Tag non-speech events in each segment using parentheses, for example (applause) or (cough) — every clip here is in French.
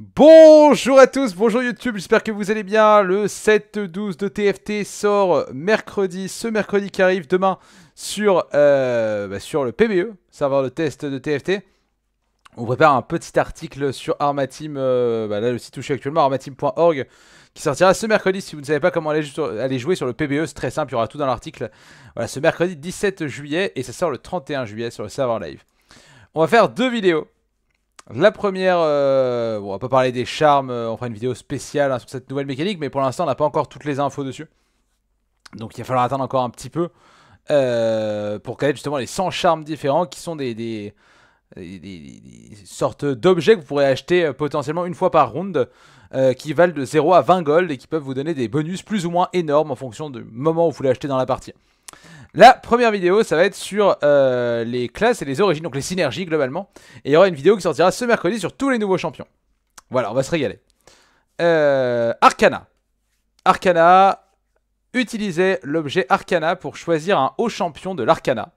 Bonjour à tous, bonjour YouTube, j'espère que vous allez bien. Le 7-12 de TFT sort mercredi, ce mercredi qui arrive demain sur, euh, bah, sur le PBE, serveur de test de TFT. On prépare un petit article sur Armateam, euh, bah, là le site où actuellement, armateam.org, qui sortira ce mercredi. Si vous ne savez pas comment aller, jouer sur le PBE, c'est très simple, il y aura tout dans l'article. Voilà, ce mercredi 17 juillet et ça sort le 31 juillet sur le serveur live. On va faire deux vidéos. La première, euh, on va pas parler des charmes, euh, on fera une vidéo spéciale hein, sur cette nouvelle mécanique, mais pour l'instant on n'a pas encore toutes les infos dessus. Donc il va falloir attendre encore un petit peu euh, pour connaître justement les 100 charmes différents qui sont des, sortes d'objets que vous pourrez acheter potentiellement une fois par round. qui valent de 0 à 20 gold et qui peuvent vous donner des bonus plus ou moins énormes en fonction du moment où vous achetez dans la partie. La première vidéo, ça va être sur euh, les classes et les origines, donc les synergies globalement. Et il y aura une vidéo qui sortira ce mercredi sur tous les nouveaux champions. Voilà, on va se régaler. Euh, Arcana. Arcana, utilisez l'objet Arcana pour choisir un haut champion de l'Arcana.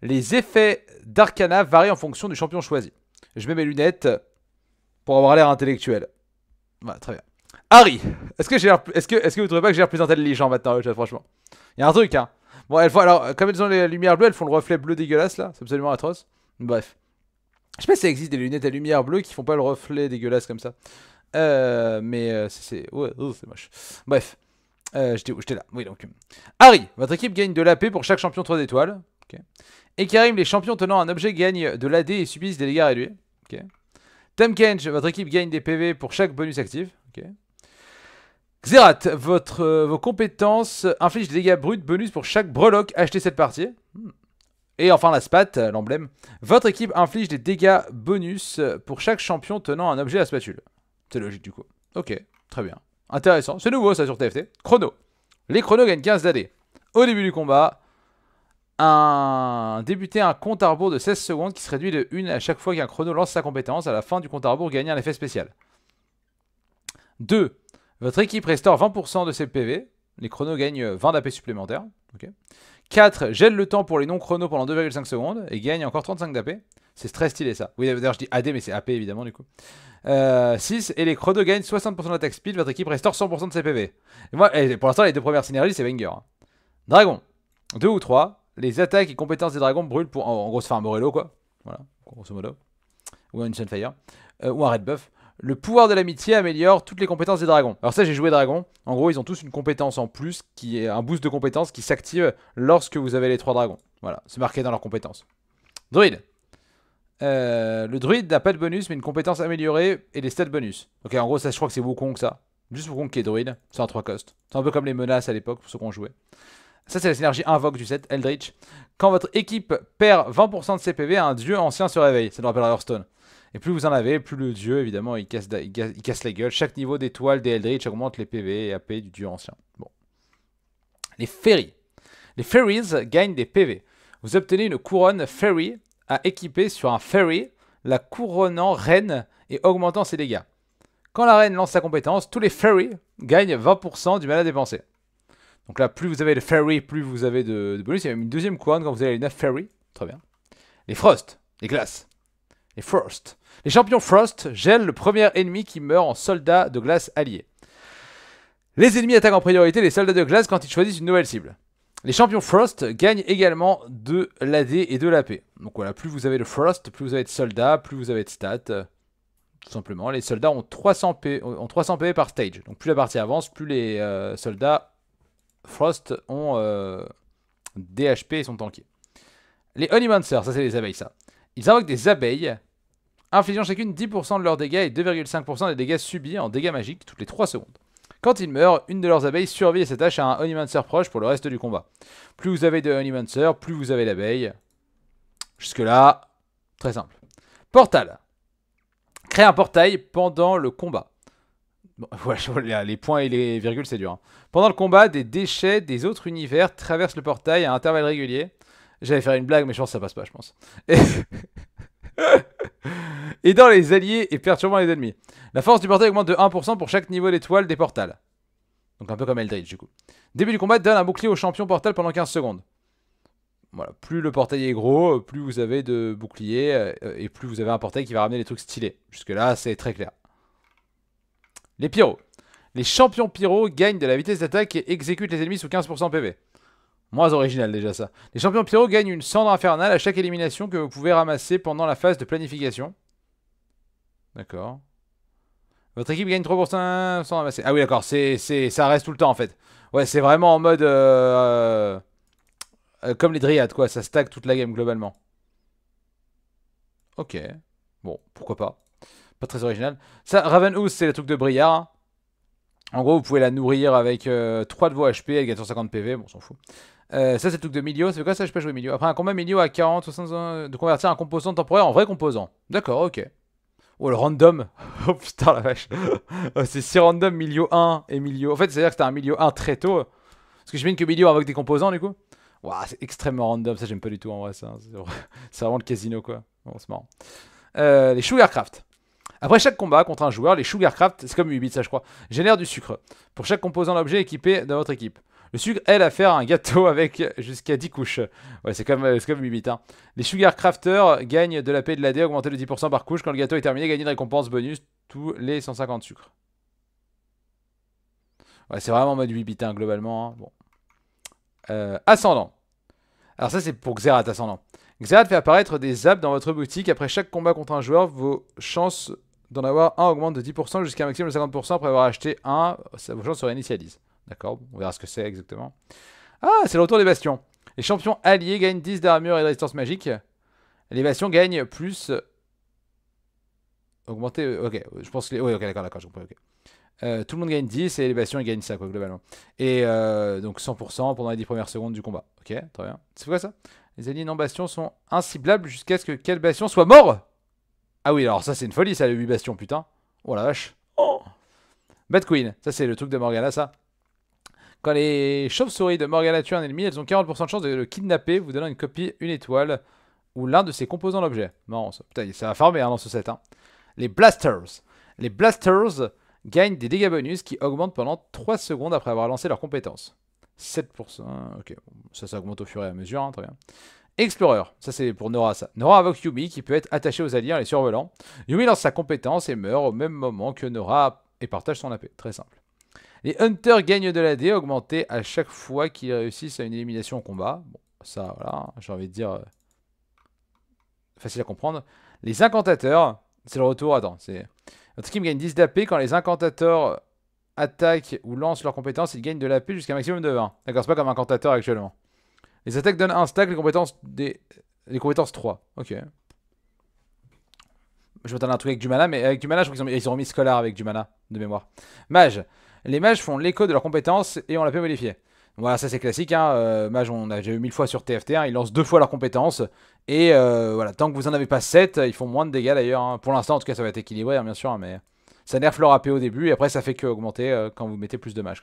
Les effets d'Arcana varient en fonction du champion choisi. Je mets mes lunettes pour avoir l'air intellectuel. Voilà, très bien. Harry, est-ce que, j'ai est vous trouvez pas que j'ai l'air plus intelligent maintenant, franchement Il y a un truc, hein. Bon, elles font, alors, euh, comme elles ont les lumières bleues, elles font le reflet bleu dégueulasse là. C'est absolument atroce. Bref. Je sais pas si ça existe des lunettes à lumière bleue qui font pas le reflet dégueulasse comme ça. Euh, mais euh, c'est ouais, oh, c'est moche. Bref. Euh, J'étais là. Oui, donc. Harry, votre équipe gagne de l'AP pour chaque champion 3 étoiles. Et Karim, les champions tenant un objet gagnent de l'AD et subissent des dégâts réduits. ok Tom votre équipe gagne des PV pour chaque bonus actif. ok Xerath, votre, euh, vos compétences infligent des dégâts bruts bonus pour chaque breloque acheté cette partie. Hmm. Et enfin la spat, euh, l'emblème. Votre équipe inflige des dégâts bonus euh, pour chaque champion tenant un objet à spatule. C'est logique du coup. Ok, très bien. Intéressant. C'est nouveau ça sur TFT. Chrono. Les chronos gagnent 15 d'AD. Au début du combat, un débuté un compte à rebours de 16 secondes qui se réduit de 1 à chaque fois qu'un chrono lance sa compétence. À la fin du compte à rebours, gagner un effet spécial. 2. Votre équipe restaure 20% de ses PV. Les chronos gagnent 20 d'AP supplémentaires. Ok. 4. Gèle le temps pour les non-chronos pendant 2,5 secondes et gagne encore 35 d'AP. C'est très stylé ça. Oui, d'ailleurs je dis AD, mais c'est AP évidemment du coup. 6. Euh, et les chronos gagnent 60% d'attaque speed. Votre équipe restaure 100% de ses PV. Eh, pour l'instant, les deux premières synergies, c'est Wenger. Dragon. 2 ou 3. Les attaques et compétences des dragons brûlent pour. En, gros, se faire un Morello quoi. Voilà, grosso modo. Ou un Sunfire. Euh, ou un Red Buff. Le pouvoir de l'amitié améliore toutes les compétences des dragons. Alors ça j'ai joué dragon. En gros ils ont tous une compétence en plus qui est un boost de compétence qui s'active lorsque vous avez les trois dragons. Voilà, c'est marqué dans leurs compétences. Druide. Euh, le druide n'a pas de bonus mais une compétence améliorée et des stats bonus. Ok en gros ça je crois que c'est Wukong ça. Juste Wukong qui est druide. C'est un 3 cost. C'est un peu comme les menaces à l'époque pour ceux qui ont Ça, c'est la synergie invoque du set, Eldritch. Quand votre équipe perd 20% de CPV, un dieu ancien se réveille. Ça nous rappelle Hearthstone. Et plus vous en avez, plus le dieu, évidemment, il casse, il casse, la gueule. Chaque niveau d'étoile des augmente les PV et AP du dieu ancien. Bon. Les fairies, Les fairies gagnent des PV. Vous obtenez une couronne fairy à équiper sur un fairy, la couronnant reine et augmentant ses dégâts. Quand la reine lance sa compétence, tous les fairies gagnent 20% du mal à dépenser. Donc là, plus vous avez de ferry, plus vous avez de, bonus. Il y a même une deuxième couronne quand vous avez les 9 ferry. Très bien. Les Frosts. les glaces. Frost. Les champions Frost gèlent le premier ennemi qui meurt en soldat de glace allié. Les ennemis attaquent en priorité les soldats de glace quand ils choisissent une nouvelle cible. Les champions Frost gagnent également de l'AD et de l'AP. Donc voilà, plus vous avez de Frost, plus vous avez de soldats, plus vous avez de stats. Euh, tout simplement, les soldats ont 300, P, ont 300 PV par stage. Donc plus la partie avance, plus les euh, soldats Frost ont euh, DHP et sont tankés. Les Honeymancer, ça c'est les abeilles ça. Ils invoquent des abeilles infligeant chacune 10% de leurs dégâts et 2,5% des dégâts subis en dégâts magiques toutes les 3 secondes. Quand ils meurent, une de leurs abeilles survit et s'attache à un Honeymancer proche pour le reste du combat. Plus vous avez de Honeymancer, plus vous avez l'abeille. Jusque-là, très simple. Portal. Crée un portail pendant le combat. (laughs) les points et les virgules, c'est dur. Hein. Pendant le combat, des déchets des autres univers traversent le portail à intervalles réguliers. J'allais faire une blague, mais je pense que ça passe pas, je pense. (laughs) aidant les alliés et perturbant les ennemis. La force du portail augmente de 1% pour chaque niveau d'étoile des portales. Donc un peu comme Eldritch du coup. Début du combat, donne un bouclier au champion portal pendant 15 secondes. Voilà, plus le portail est gros, plus vous avez de boucliers euh, et plus vous avez un portail qui va ramener des trucs stylés. Jusque là, c'est très clair. Les pyros. Les champions pyros gagnent de la vitesse d'attaque et exécutent les ennemis sous 15% PV. Moins original déjà ça. Les champions pyros gagnent une cendre infernale à chaque élimination que vous pouvez ramasser pendant la phase de planification. D'accord. Votre équipe gagne 3% sans Ah oui, d'accord, ça reste tout le temps en fait. Ouais, c'est vraiment en mode. Euh, euh, comme les dryades, quoi. Ça stack toute la game globalement. Ok. Bon, pourquoi pas. Pas très original. Ça, Ravenhouse, c'est le truc de Briard. Hein. En gros, vous pouvez la nourrir avec euh, trois 3 de vos HP, elle gagne 150 PV. Bon, s'en fout. ça, c'est le truc de Milio. C'est quoi ça Je peux jouer Milio. Après un combat Milio à 40, 60 de convertir un composant temporaire en vrai composant. D'accord, ok. Oh le random (laughs) Oh putain la vache (laughs) C'est si random milieu 1 et milieu... En fait c'est à dire que c'était un milieu 1 très tôt. Parce que je viens que milieu invoque des composants du coup. Waouh c'est extrêmement random, ça j'aime pas du tout en vrai ça. C'est (laughs) vraiment le casino quoi. Bon c'est marrant. Euh, les Sugarcraft. Après chaque combat contre un joueur, les Sugarcraft, c'est comme 8 bits ça je crois, génèrent du sucre. Pour chaque composant d'objet équipé dans votre équipe. Le sucre elle, à faire un gâteau (laughs) avec jusqu'à 10 couches. Ouais, c'est comme, euh, c'est comme hein. Les sugar crafters gagnent de la paix de de dé, augmenté de 10% par couche. Quand le gâteau est terminé, Gagnent une récompense bonus tous les 150 sucres. Ouais, c'est vraiment en mode 8 hein, globalement. Hein. Bon. Euh, ascendant. Alors ça c'est pour Xerath ascendant. Xerath fait apparaître des apps dans votre boutique. Après chaque combat contre un joueur, vos chances d'en avoir un augmentent de 10% jusqu'à un maximum de 50%. Après avoir acheté un, vos chances se réinitialisent. D'accord, on verra ce que c'est exactement. Ah, c'est le retour des bastions. Les champions alliés gagnent 10 d'armure et de résistance magique. Les bastions gagnent plus... Euh, augmenté. Euh, ok, je pense que... Oui, ok, d'accord, d'accord, je comprends. Euh, tout le monde gagne 10 et les bastions ils gagnent ça, quoi, globalement. Et donc 100% pendant les 10 premières secondes du combat. Ok, très bien. C'est quoi ça Les alliés non bastions sont inciblables jusqu'à ce que quel bastion soit mort Ah oui, alors ça c'est une folie, ça, les 8 bastions, putain. Oh la vache. Bad Queen, ça c'est le truc de Morgana, ça. Quand les chauves-souris de Morgana tuent un ennemi, elles ont 40% de chance de le kidnapper, vous donnant une copie, une étoile ou l'un de ses composants l'objet. Marrant ça. Putain, ça va farmer hein, dans ce set. Hein. Les blasters. Les blasters gagnent des dégâts bonus qui augmentent pendant 3 secondes après avoir lancé leur compétence. 7%. Ok, ça, s'augmente augmente au fur et à mesure, hein, très bien. Explorer, ça c'est pour Nora ça. Nora invoque Yumi qui peut être attaché aux alliés en les survolant. Yumi lance sa compétence et meurt au même moment que Nora et partage son AP. Très simple. Les Hunters gagnent de la D augmentée à chaque fois qu'ils réussissent à une élimination au combat. Bon, ça, voilà, j'ai envie de dire... Euh, facile à comprendre. Les incantateurs, c'est le retour, attends, c'est... Notre team gagne 10 d'AP quand les incantateurs attaquent ou lancent leurs compétences, ils gagnent de l'AP jusqu'à un maximum de 20. D'accord, c'est pas comme incantateur actuellement. Les attaques donnent un stack, les compétences des... Les compétences 3. Ok. Je vais à un truc avec du mana, mais avec du mana, je crois qu'ils ont remis Scolar avec du mana, de mémoire. Mage les mages font l'écho de leurs compétences et on la peut modifier. Voilà, ça c'est classique, hein. Euh, mage on a déjà eu mille fois sur tft hein. ils lancent deux fois leurs compétences, et euh, voilà, tant que vous en avez pas 7, ils font moins de dégâts d'ailleurs, hein. pour l'instant en tout cas ça va être équilibré hein, bien sûr, mais ça nerf leur AP au début, et après ça fait qu'augmenter euh, quand vous mettez plus de mages.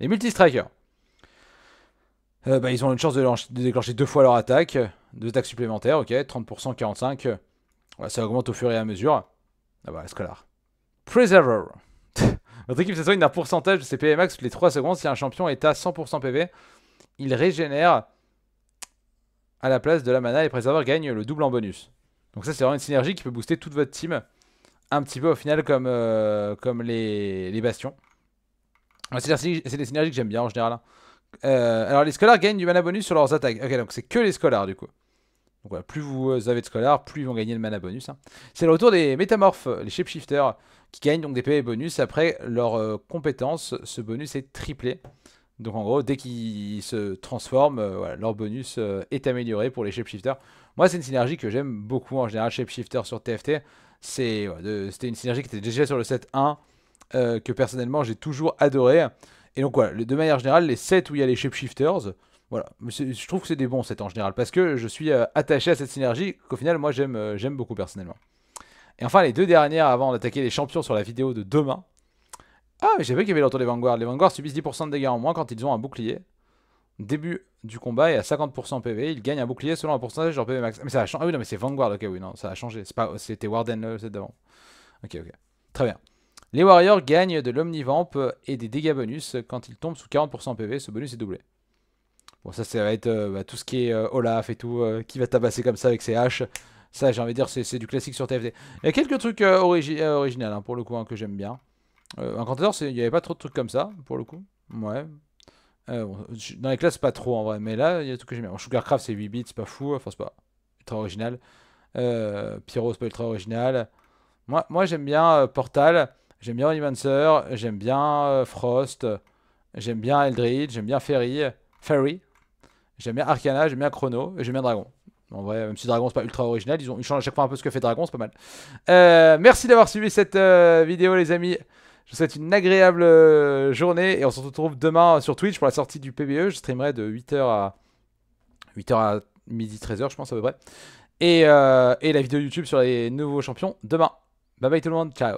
Les multi-strikers, bah, ils ont une chance de, déclencher deux fois leur attaque, deux attaques supplémentaires, ok, 30%, 45%, ça augmente au fur et à mesure. Ah bah, scolar. Preserver. Notre équipe s'assoigne d'un pourcentage de ses max toutes les 3 secondes. Si un champion est à 100% PV, il régénère à la place de la mana et préservateurs gagnent gagne le double en bonus. Donc ça c'est vraiment une synergie qui peut booster toute votre team. Un petit peu au final comme, euh, comme les, les bastions. C'est des synergies que j'aime bien en général. Hein. Euh, alors les scolars gagnent du mana bonus sur leurs attaques. Ok donc c'est que les scolars du coup. Donc voilà, plus vous euh, avez de scolar, plus ils vont gagner de mana bonus. Hein. C'est le retour des métamorphes, les shapeshifters, qui gagnent donc des PV bonus. Après leur euh, compétence, ce bonus est triplé. Donc en gros, dès qu'ils se transforment, euh, leur bonus est amélioré pour les shapeshifters. Moi, c'est une synergie que j'aime beaucoup en général, shapeshifter sur TFT. C'était une synergie qui était déjà sur le set 1 que personnellement j'ai toujours adoré. Et donc voilà, de manière générale, les sets où il y a les shapeshifters, voilà, je trouve que c'est des bons 7 en général, parce que je suis euh, attaché à cette synergie qu'au final, moi, euh, j'aime beaucoup personnellement. Et enfin, les deux dernières avant d'attaquer les champions sur la vidéo de demain. Ah, mais vu qu'il y avait l'entour des Vanguard. Les Vanguard subissent 10% de dégâts en moins quand ils ont un bouclier. Début du combat et à 50% PV, ils gagnent un bouclier selon un pourcentage de PV max. Mais ça a changé. Ah oui, non, mais c'est Vanguard, ok, oui, non, ça a changé. C'était Warden 7 euh, d'avant. Ok, ok. Très bien. Les Warriors gagnent de l'Omnivamp et des dégâts bonus quand ils tombent sous 40% PV. Ce bonus est doublé. Bon, ça, ça va être euh, bah, tout ce qui est euh, Olaf et tout, euh, qui va tabasser comme ça avec ses haches. Ça, j'ai envie de dire, c'est du classique sur TFD Il y a quelques trucs originaux hein, pour le coup, hein, que j'aime bien. en Contador, il n'y avait pas trop de trucs comme ça, pour le coup. Ouais. dans les classes, pas trop en vrai, mais là, il y a tout que j'aime bien. Sugarcraft, c'est 8 bits, c'est pas fou, enfin, c'est pas ultra original. Euh, Pyro, c'est pas ultra original. Moi, moi j'aime bien Portal, j'aime bien Remancer j'aime bien Frost, j'aime bien Eldritch, j'aime bien Ferry. Ferry, J'aime bien Arcana, j'aime bien Chrono, et j'aime bien Dragon. En vrai, même si Dragon c'est pas ultra original, ils, ont, changent à chaque fois un peu ce que fait Dragon, c'est pas mal. Euh, merci d'avoir suivi cette euh, vidéo, les amis. Je vous souhaite une agréable euh, journée et on se retrouve demain sur Twitch pour la sortie du PBE. Je streamerai de 8h à 8h à midi 13h, je pense à peu près. Et, et la vidéo YouTube sur les nouveaux champions demain. Bye bye tout le monde, ciao